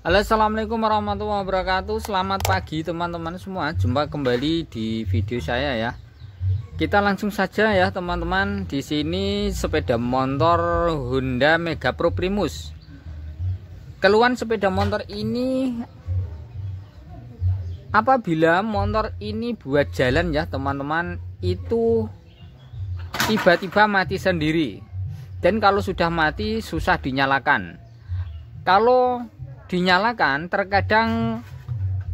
Halo assalamualaikum warahmatullahi wabarakatuh Selamat pagi teman-teman semua Jumpa kembali di video saya ya Kita langsung saja ya teman-teman Di sini sepeda motor Honda Mega Pro Primus Keluhan sepeda motor ini Apabila motor ini buat jalan ya teman-teman Itu tiba-tiba mati sendiri Dan kalau sudah mati susah dinyalakan Kalau dinyalakan terkadang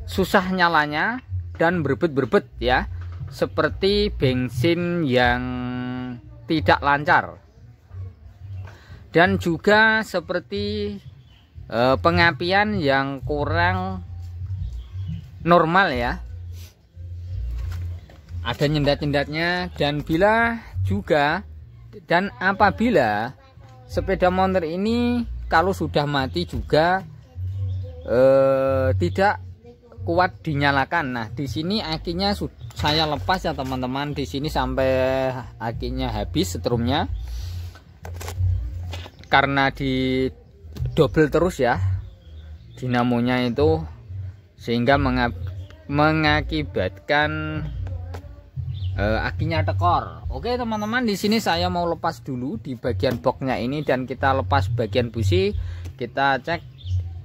susah nyalanya dan berbet-berbet ya seperti bensin yang tidak lancar dan juga seperti e, pengapian yang kurang normal ya ada nyendat-nyendatnya dan bila juga dan apabila sepeda motor ini kalau sudah mati juga eh, tidak kuat dinyalakan. Nah, di sini akinya saya lepas ya teman-teman. Di sini sampai akinya habis setrumnya. Karena di double terus ya dinamonya itu sehingga mengakibatkan eh, akinya tekor. Oke, teman-teman, di sini saya mau lepas dulu di bagian boxnya ini dan kita lepas bagian busi. Kita cek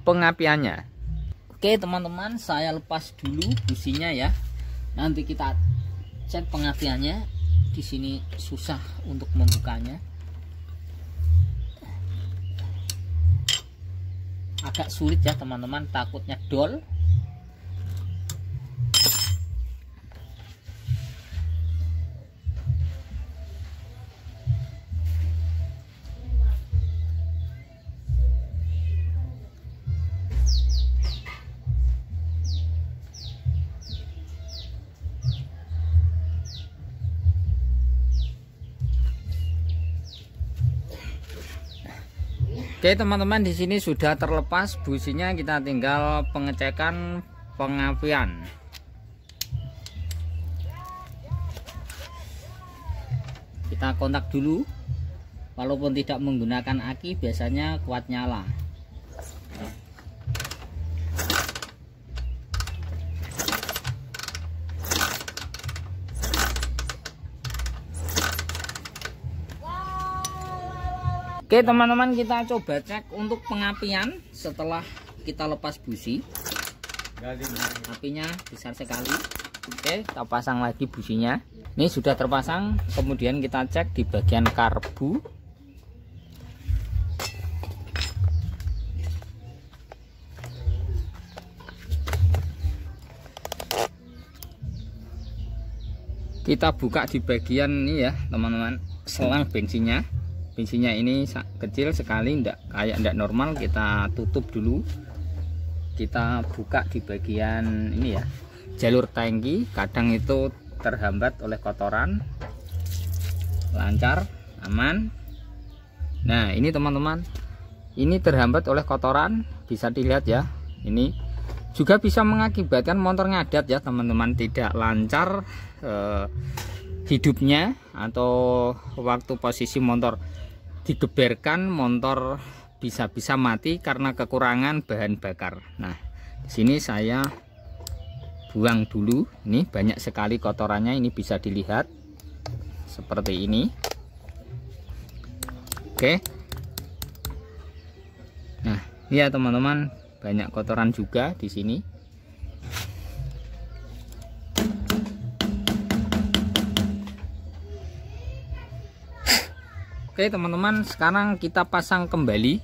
pengapiannya Oke teman-teman saya lepas dulu businya ya nanti kita cek pengapiannya di sini susah untuk membukanya agak sulit ya teman-teman takutnya dol Oke teman-teman di sini sudah terlepas businya kita tinggal pengecekan pengapian. Kita kontak dulu. Walaupun tidak menggunakan aki biasanya kuat nyala. Oke teman-teman kita coba cek untuk pengapian setelah kita lepas busi apinya besar sekali Oke kita pasang lagi businya ini sudah terpasang kemudian kita cek di bagian karbu kita buka di bagian ini ya teman-teman selang bensinnya pinsinya ini kecil sekali ndak kayak ndak normal kita tutup dulu kita buka di bagian ini ya jalur tangki kadang itu terhambat oleh kotoran lancar aman nah ini teman-teman ini terhambat oleh kotoran bisa dilihat ya ini juga bisa mengakibatkan motor ngadat ya teman-teman tidak lancar eh, hidupnya atau waktu posisi motor digeberkan motor bisa-bisa mati karena kekurangan bahan bakar nah di sini saya buang dulu ini banyak sekali kotorannya ini bisa dilihat seperti ini oke nah ya teman-teman banyak kotoran juga di sini Oke teman-teman sekarang kita pasang kembali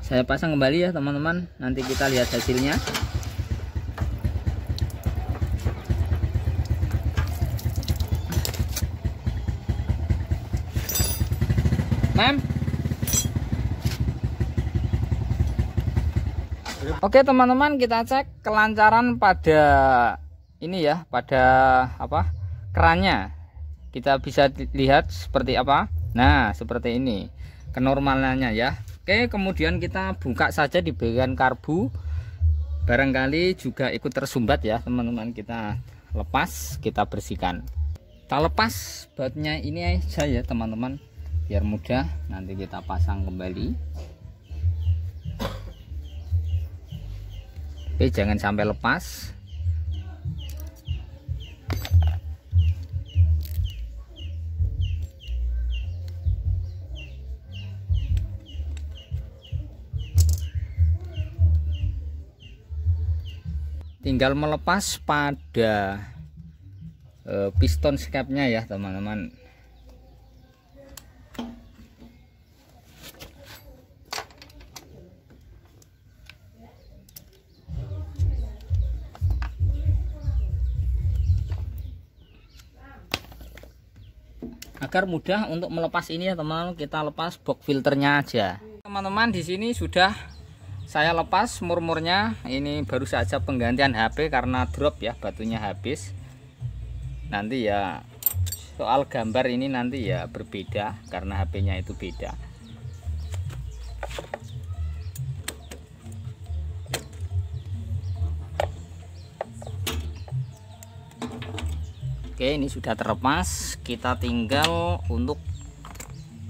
Saya pasang kembali ya teman-teman Nanti kita lihat hasilnya Mem Oke teman-teman kita cek kelancaran pada ini ya pada apa kerannya kita bisa lihat seperti apa nah seperti ini kenormalannya ya Oke kemudian kita buka saja di bagian karbu barangkali juga ikut tersumbat ya teman-teman kita lepas kita bersihkan kita lepas bautnya ini aja ya teman-teman biar mudah nanti kita pasang kembali Oke, jangan sampai lepas. Tinggal melepas pada eh, piston skepnya ya, teman-teman. agar mudah untuk melepas ini ya teman-teman kita lepas box filternya aja teman-teman di sini sudah saya lepas murmurnya ini baru saja penggantian HP karena drop ya batunya habis nanti ya soal gambar ini nanti ya berbeda karena HP-nya itu beda oke ini sudah terlepas kita tinggal untuk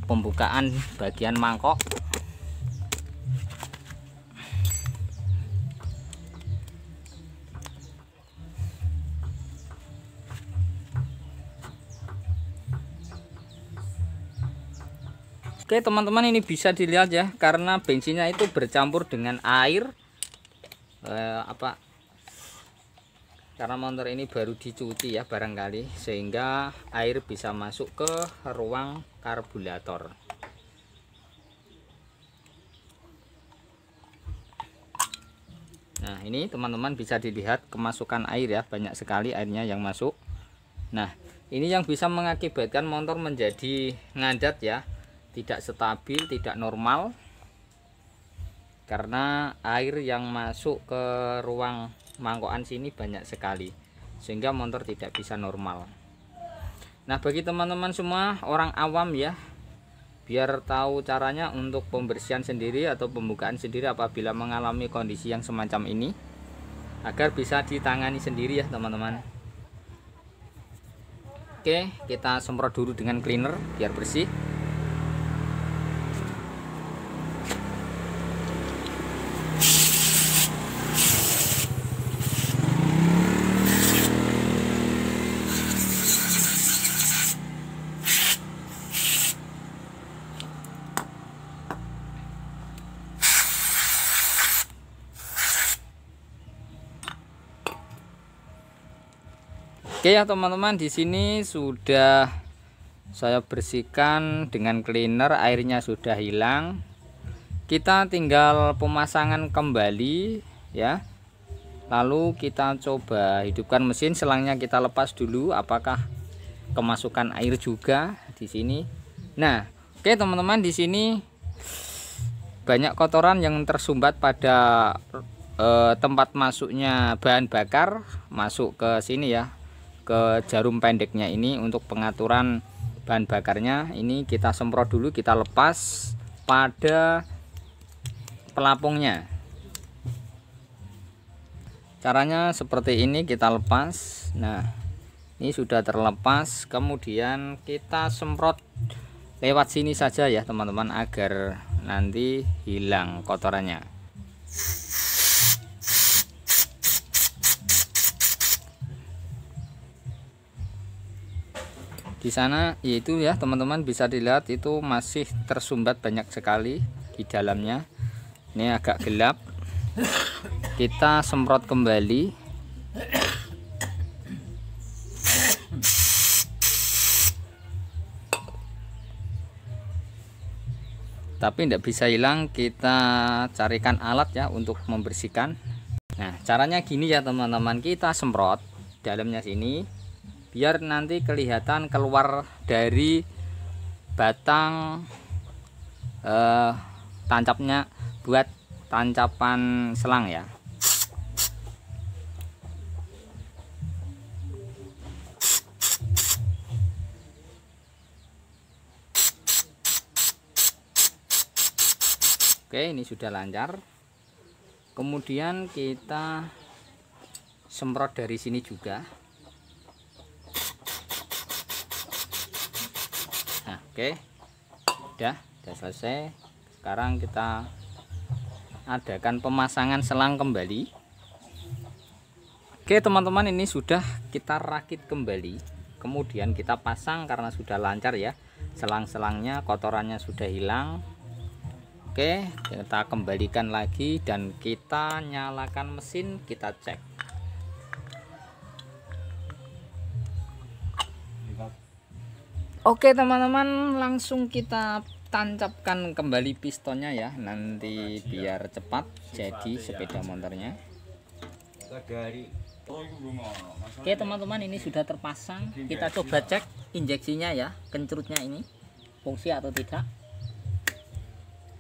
pembukaan bagian mangkok Oke teman-teman ini bisa dilihat ya karena bensinnya itu bercampur dengan air eh, apa karena motor ini baru dicuci ya barangkali sehingga air bisa masuk ke ruang karburator nah ini teman-teman bisa dilihat kemasukan air ya banyak sekali airnya yang masuk nah ini yang bisa mengakibatkan motor menjadi ngadat ya tidak stabil tidak normal karena air yang masuk ke ruang mangkokan sini banyak sekali sehingga motor tidak bisa normal nah bagi teman-teman semua orang awam ya biar tahu caranya untuk pembersihan sendiri atau pembukaan sendiri apabila mengalami kondisi yang semacam ini agar bisa ditangani sendiri ya teman-teman oke kita semprot dulu dengan cleaner biar bersih Oke ya teman-teman, di sini sudah saya bersihkan dengan cleaner, airnya sudah hilang. Kita tinggal pemasangan kembali ya. Lalu kita coba hidupkan mesin, selangnya kita lepas dulu apakah kemasukan air juga di sini. Nah, oke teman-teman di sini banyak kotoran yang tersumbat pada eh, tempat masuknya bahan bakar masuk ke sini ya ke jarum pendeknya ini untuk pengaturan bahan bakarnya ini kita semprot dulu kita lepas pada pelapungnya caranya seperti ini kita lepas nah ini sudah terlepas kemudian kita semprot lewat sini saja ya teman-teman agar nanti hilang kotorannya di sana yaitu ya teman-teman bisa dilihat itu masih tersumbat banyak sekali di dalamnya ini agak gelap kita semprot kembali tapi tidak bisa hilang kita carikan alat ya untuk membersihkan nah caranya gini ya teman-teman kita semprot dalamnya sini biar nanti kelihatan keluar dari batang eh, tancapnya buat tancapan selang ya Oke ini sudah lancar kemudian kita semprot dari sini juga oke udah sudah selesai sekarang kita adakan pemasangan selang kembali oke teman-teman ini sudah kita rakit kembali kemudian kita pasang karena sudah lancar ya selang-selangnya kotorannya sudah hilang oke kita kembalikan lagi dan kita nyalakan mesin kita cek Oke teman-teman langsung kita tancapkan kembali pistonnya ya nanti biar cepat jadi sepeda motornya Oke teman-teman ini sudah terpasang kita coba cek injeksinya ya kencurutnya ini fungsi atau tidak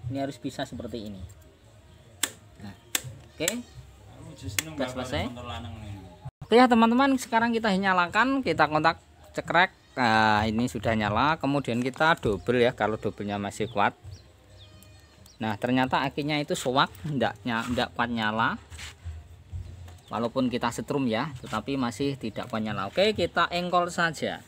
ini harus bisa seperti ini nah, Oke sudah selesai Oke ya teman-teman sekarang kita nyalakan kita kontak cekrek nah, ini sudah nyala kemudian kita double ya kalau dobelnya masih kuat nah ternyata akinya itu soak tidak tidak kuat nyala walaupun kita setrum ya tetapi masih tidak kuat nyala oke kita engkol saja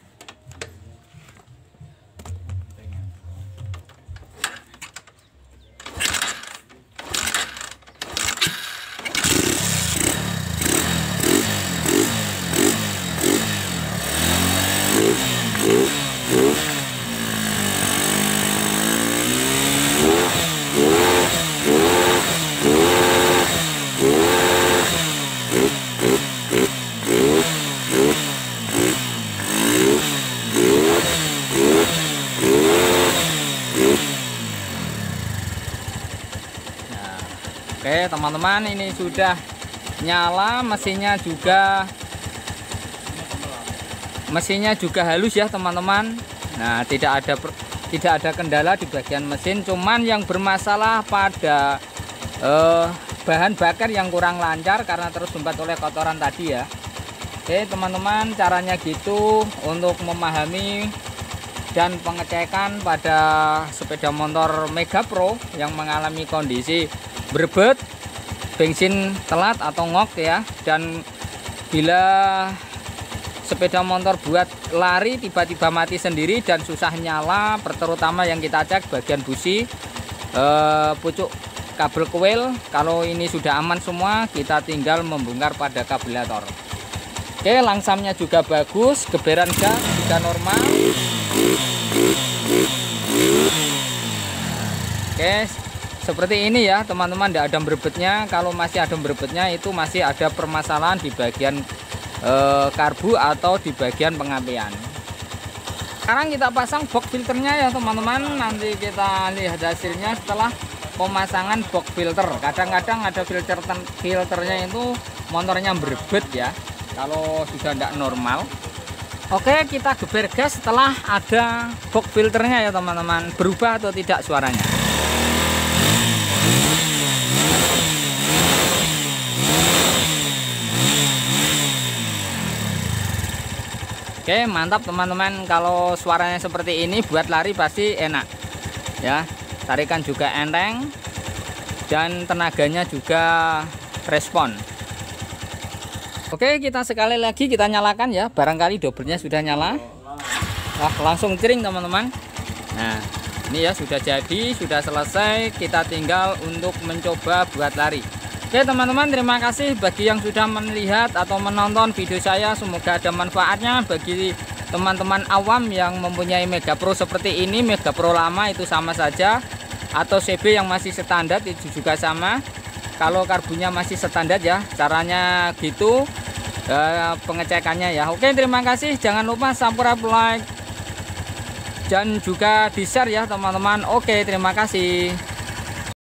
Ya, teman-teman ini sudah nyala mesinnya juga mesinnya juga halus ya teman-teman Nah tidak ada tidak ada kendala di bagian mesin cuman yang bermasalah pada eh, bahan bakar yang kurang lancar karena terus sumbat oleh kotoran tadi ya Oke teman-teman caranya gitu untuk memahami dan pengecekan pada sepeda motor Mega Pro yang mengalami kondisi berbet bensin telat atau ngok ya dan bila sepeda motor buat lari tiba-tiba mati sendiri dan susah nyala terutama yang kita cek bagian busi eh, pucuk kabel kuil kalau ini sudah aman semua kita tinggal membongkar pada kabelator oke langsamnya juga bagus geberan gas juga normal oke seperti ini ya teman-teman tidak ada berbetnya kalau masih ada berbetnya itu masih ada permasalahan di bagian e, karbu atau di bagian pengapian sekarang kita pasang box filternya ya teman-teman nanti kita lihat hasilnya setelah pemasangan box filter kadang-kadang ada filter filternya itu motornya berbet ya kalau sudah tidak normal Oke kita geber gas setelah ada box filternya ya teman-teman berubah atau tidak suaranya Oke mantap teman-teman kalau suaranya seperti ini buat lari pasti enak ya tarikan juga enteng dan tenaganya juga respon Oke kita sekali lagi kita nyalakan ya barangkali dobernya sudah nyala Wah langsung cering teman-teman Nah ini ya sudah jadi sudah selesai kita tinggal untuk mencoba buat lari Oke teman-teman terima kasih bagi yang sudah melihat atau menonton video saya semoga ada manfaatnya bagi teman-teman awam yang mempunyai Mega Pro seperti ini Mega Pro lama itu sama saja atau CB yang masih standar itu juga sama kalau karbunya masih standar ya caranya gitu eh, pengecekannya ya Oke terima kasih jangan lupa subscribe like dan juga di share ya teman-teman Oke terima kasih